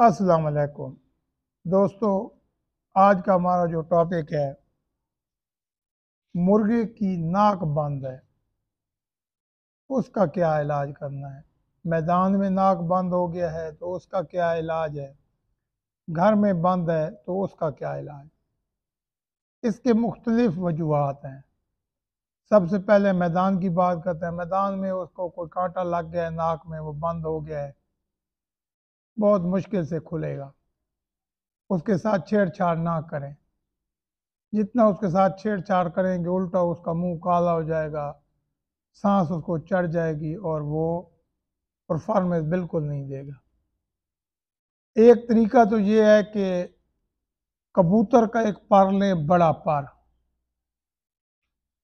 अस्सलाम वालेकुम दोस्तों आज का हमारा जो टॉपिक है मुर्गे की नाक बंद है उसका क्या इलाज करना है मैदान में नाक बंद हो गया है तो उसका क्या इलाज है घर में बंद है तो उसका क्या इलाज इसके मुख्तलिफ वजूहत हैं सबसे पहले मैदान की बात करते हैं मैदान में उसको कोई कांटा लग गया है नाक में वो बंद हो गया है बहुत मुश्किल से खुलेगा उसके साथ छेड़छाड़ ना करें जितना उसके साथ छेड़छाड़ करेंगे उल्टा उसका मुंह काला हो जाएगा सांस उसको चढ़ जाएगी और वो परफॉर्मेंस बिल्कुल नहीं देगा एक तरीका तो ये है कि कबूतर का एक पार लें बड़ा पार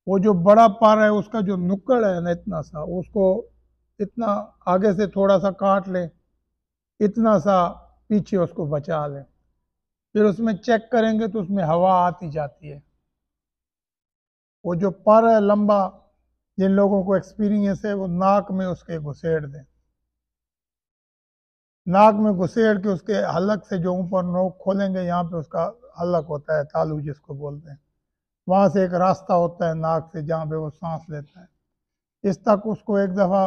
वो जो बड़ा पार है उसका जो नुक्कड़ है ना इतना सा उसको इतना आगे से थोड़ा सा काट लें इतना सा पीछे उसको बचा लें फिर उसमें चेक करेंगे तो उसमें हवा आती जाती है वो जो पर है लंबा जिन लोगों को एक्सपीरियंस है वो नाक में उसके घुसेड़ दें नाक में घुसेड़ के उसके हलक से जो ऊपर नोक खोलेंगे यहाँ पे उसका हलक होता है तालू जिसको बोलते हैं वहाँ से एक रास्ता होता है नाक से जहाँ पे वो सांस लेता है इस तक उसको एक दफ़ा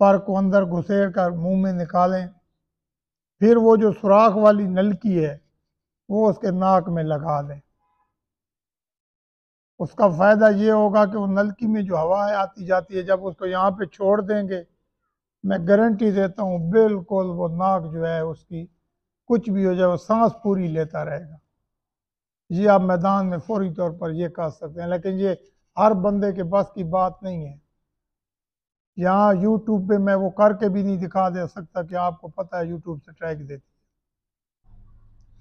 पर को अंदर घुसेड़ कर मुँह में निकालें फिर वो जो सुराख वाली नलकी है वो उसके नाक में लगा दें उसका फ़ायदा ये होगा कि वो नलकी में जो हवा आती जाती है जब उसको यहाँ पे छोड़ देंगे मैं गारंटी देता हूँ बिल्कुल वो नाक जो है उसकी कुछ भी हो जाए वो सांस पूरी लेता रहेगा ये आप मैदान में फौरी तौर पर यह कह सकते हैं लेकिन ये हर बंदे के बस की बात नहीं है यहाँ यूट्यूब पे मैं वो करके भी नहीं दिखा दे सकता कि आपको पता है यूट्यूब से ट्रैक देती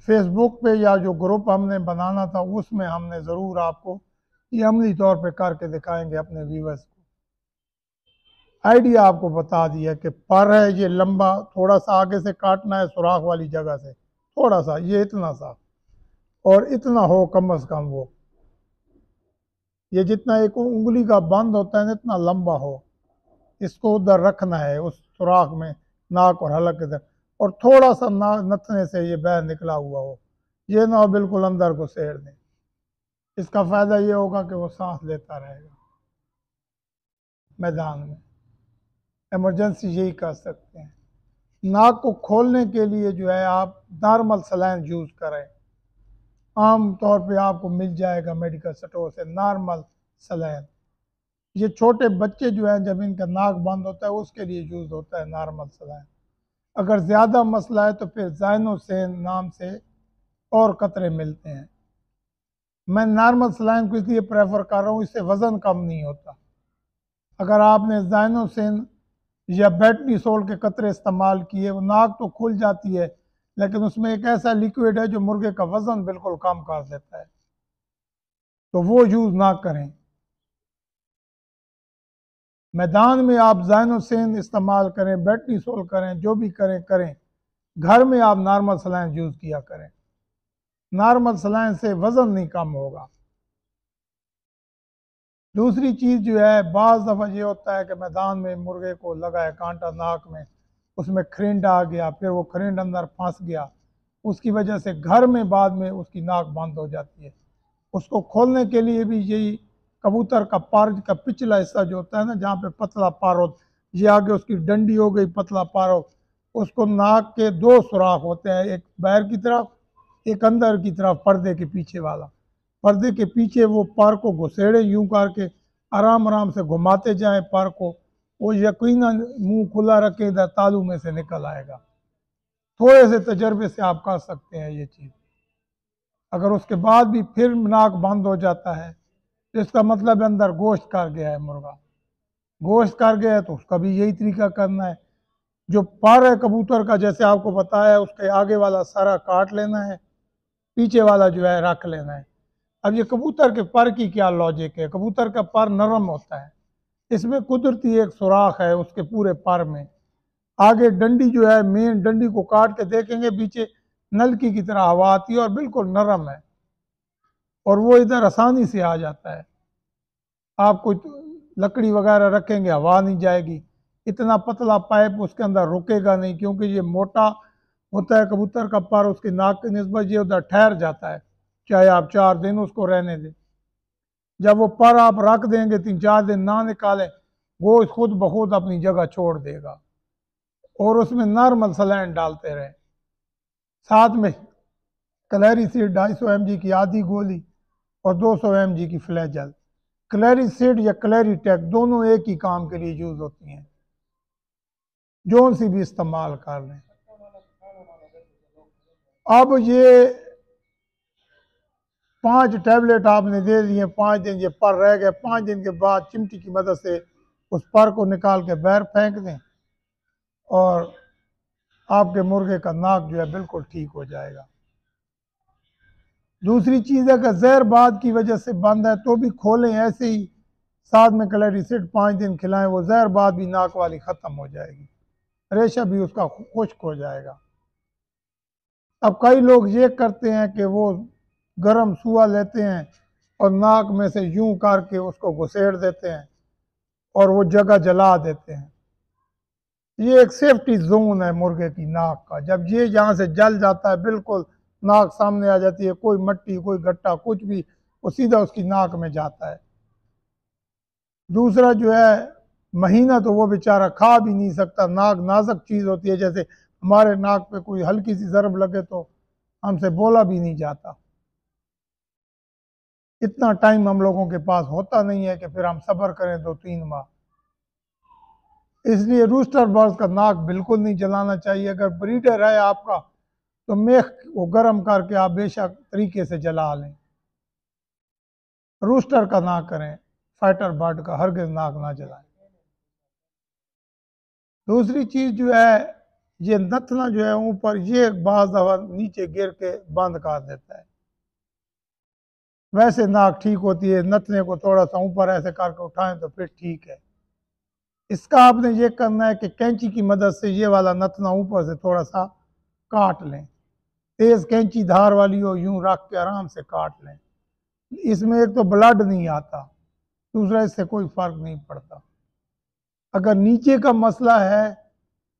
फेसबुक पे या जो ग्रुप हमने बनाना था उसमें हमने ज़रूर आपको ये अमली तौर पे करके दिखाएंगे अपने व्यूवर्स को आइडिया आपको बता दिया कि पर है ये लंबा थोड़ा सा आगे से काटना है सुराख वाली जगह से थोड़ा सा ये इतना सा और इतना हो कम अज कम वो ये जितना एक उंगली का बंद होता है ना इतना लंबा हो इसको उधर रखना है उस सुराख में नाक और हलक इधर और थोड़ा सा ना नथने से ये बह निकला हुआ हो ये ना हो बिल्कुल अंदर को सेड़ दें इसका फ़ायदा ये होगा कि वो सांस लेता रहेगा मैदान में एमरजेंसी यही कर सकते हैं नाक को खोलने के लिए जो है आप नॉर्मल सलाइन यूज़ करें आम तौर पे आपको मिल जाएगा मेडिकल स्टोर से नॉर्मल सलाइन ये छोटे बच्चे जो हैं जब इनका नाक बंद होता है उसके लिए यूज़ होता है नॉर्मल सलाइन अगर ज़्यादा मसला है तो फिर जायनोसैन नाम से और कतरे मिलते हैं मैं नॉर्मल सलाइन को इसलिए प्रेफर कर रहा हूँ इससे वज़न कम नहीं होता अगर आपने जायनोसैन या बेटनीसोल के कतरे इस्तेमाल किए वो नाक तो खुल जाती है लेकिन उसमें एक ऐसा लिक्विड है जो मुर्गे का वज़न बिल्कुल कम कर देता है तो वो यूज़ ना करें मैदान में आप जैन हुसैन इस्तेमाल करें बैटरी सोल करें जो भी करें करें घर में आप नॉर्मल सलाइन यूज़ किया करें नॉर्मल सलाइन से वज़न नहीं कम होगा दूसरी चीज़ जो है बाज़ दफ़ा ये होता है कि मैदान में मुर्गे को लगाए कांटा नाक में उसमें खरिंड आ गया फिर वो खरिंड अंदर फंस गया उसकी वजह से घर में बाद में उसकी नाक बंद हो जाती है उसको खोलने के लिए भी यही कबूतर का पार का पिछला हिस्सा जो होता है ना जहाँ पे पतला पार हो ये आगे उसकी डंडी हो गई पतला पार हो उसको नाक के दो सुराख होते हैं एक बैर की तरफ एक अंदर की तरफ पर्दे के पीछे वाला पर्दे के पीछे वो पार को घुसेड़े यूं करके आराम आराम से घुमाते जाए पार को वो यकीन मुंह खुला रखे इधर तालू में से निकल आएगा थोड़े से तजर्बे से आप कर सकते हैं ये चीज़ अगर उसके बाद भी फिर नाक बंद हो जाता है इसका मतलब अंदर गोश्त कर गया है मुर्गा गोश्त कर गया है तो उसका भी यही तरीका करना है जो पर है कबूतर का जैसे आपको बताया उसके आगे वाला सारा काट लेना है पीछे वाला जो है रख लेना है अब ये कबूतर के पर की क्या लॉजिक है कबूतर का पर नरम होता है इसमें कुदरती एक सुराख है उसके पूरे पर में आगे डंडी जो है मेन डंडी को काट के देखेंगे पीछे नलकी की तरह हवा आती है और बिल्कुल नरम है और वो इधर आसानी से आ जाता है आप कोई लकड़ी वगैरह रखेंगे हवा नहीं जाएगी इतना पतला पाइप उसके अंदर रुकेगा नहीं क्योंकि ये मोटा होता है कबूतर का पर उसके नाक के नस्बत ये उधर ठहर जाता है चाहे आप चार दिन उसको रहने दें जब वो पर आप रख देंगे तीन चार दिन ना निकालें वो खुद बखुद अपनी जगह छोड़ देगा और उसमें नॉर्मल सलैंड डालते रहें साथ में कलहरी सीड ढाई सौ एम की आधी गोली और 200 सौ की फ्लैजल क्लैरी क्लैरीसेट या क्लैरीटेक दोनों एक ही काम के लिए यूज़ होती हैं जो सी भी इस्तेमाल कर लें अब ये पांच टैबलेट आपने दे दिए पांच दिन ये पर रह गए पांच दिन के बाद चिमटी की मदद से उस पर को निकाल के बैर फेंक दें और आपके मुर्गे का नाक जो है बिल्कुल ठीक हो जाएगा दूसरी चीज़ अगर जहर बाद की वजह से बंद है तो भी खोलें ऐसे ही साथ में क्लैरिसिड पाँच दिन खिलाएं वो जहर बाद भी नाक वाली ख़त्म हो जाएगी रेशा भी उसका खुश्क हो जाएगा अब कई लोग ये करते हैं कि वो गर्म सुआ लेते हैं और नाक में से यूं करके उसको घुसेड़ देते हैं और वो जगह जला देते हैं ये एक सेफ्टी जोन है मुर्गे की नाक का जब ये यहाँ से जल जाता है बिल्कुल नाक सामने आ जाती है कोई मट्टी कोई गट्टा कुछ भी वो सीधा उसकी नाक में जाता है दूसरा जो है महीना तो वो बेचारा खा भी नहीं सकता नाक नाजुक चीज़ होती है जैसे हमारे नाक पे कोई हल्की सी ज़रब लगे तो हमसे बोला भी नहीं जाता इतना टाइम हम लोगों के पास होता नहीं है कि फिर हम सफ़र करें दो तीन माह इसलिए रूस्टर बर्स का नाक बिल्कुल नहीं जलाना चाहिए अगर ब्रीडर है आपका तो मेख को गर्म करके आप बेशक तरीके से जला लें रूस्टर का नाक करें फाइटर बर्ड का हरगिज नाक ना जलाएं दूसरी चीज़ जो है ये नथना जो है ऊपर ये बाज दफा नीचे गिर के बंद कर देता है वैसे नाक ठीक होती है नथने को थोड़ा सा ऊपर ऐसे करके उठाएं तो फिर ठीक है इसका आपने ये करना है कि कैंची की मदद से ये वाला नथना ऊपर से थोड़ा सा काट लें तेज़ कैंची धार वाली हो यूं रख के आराम से काट लें इसमें एक तो ब्लड नहीं आता दूसरा इससे कोई फ़र्क नहीं पड़ता अगर नीचे का मसला है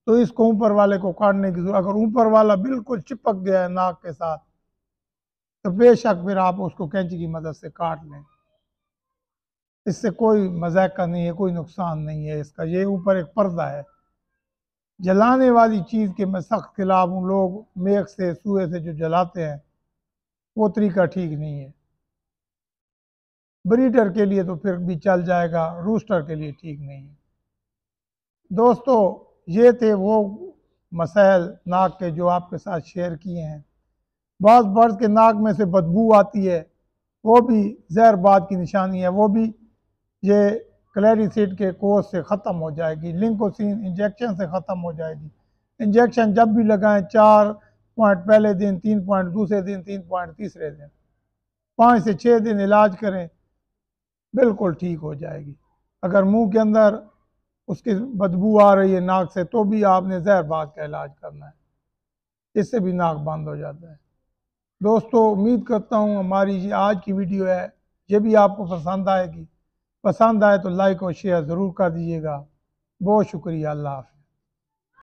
तो इसको ऊपर वाले को काटने की जरूरत अगर ऊपर वाला बिल्कुल चिपक गया है नाक के साथ तो बेशक फिर आप उसको कैंची की मदद से काट लें इससे कोई मजाक का नहीं है कोई नुकसान नहीं है इसका ये ऊपर एक पर्दा है जलाने वाली चीज़ के मैं सख्त खिलाफ हूँ लोग मेघ से सूए से जो जलाते हैं वो तरीका ठीक नहीं है ब्रीडर के लिए तो फिर भी चल जाएगा रूस्टर के लिए ठीक नहीं है दोस्तों ये थे वो मसाइल नाक के जो आपके साथ शेयर किए हैं बास बर्ड के नाक में से बदबू आती है वो भी जहर बाद की निशानी है वो भी ये क्लैरिसिड के कोर्स से ख़त्म हो जाएगी लिंकोसिन इंजेक्शन से ख़त्म हो जाएगी इंजेक्शन जब भी लगाएं चार पॉइंट पहले दिन तीन पॉइंट दूसरे दिन तीन पॉइंट तीसरे दिन पाँच से छः दिन इलाज करें बिल्कुल ठीक हो जाएगी अगर मुंह के अंदर उसकी बदबू आ रही है नाक से तो भी आपने जहर बाग का इलाज करना है इससे भी नाक बंद हो जाता है दोस्तों उम्मीद करता हूँ हमारी आज की वीडियो है ये भी आपको पसंद आएगी पसंद आए तो लाइक और शेयर ज़रूर कर दीजिएगा बहुत शुक्रिया अल्लाह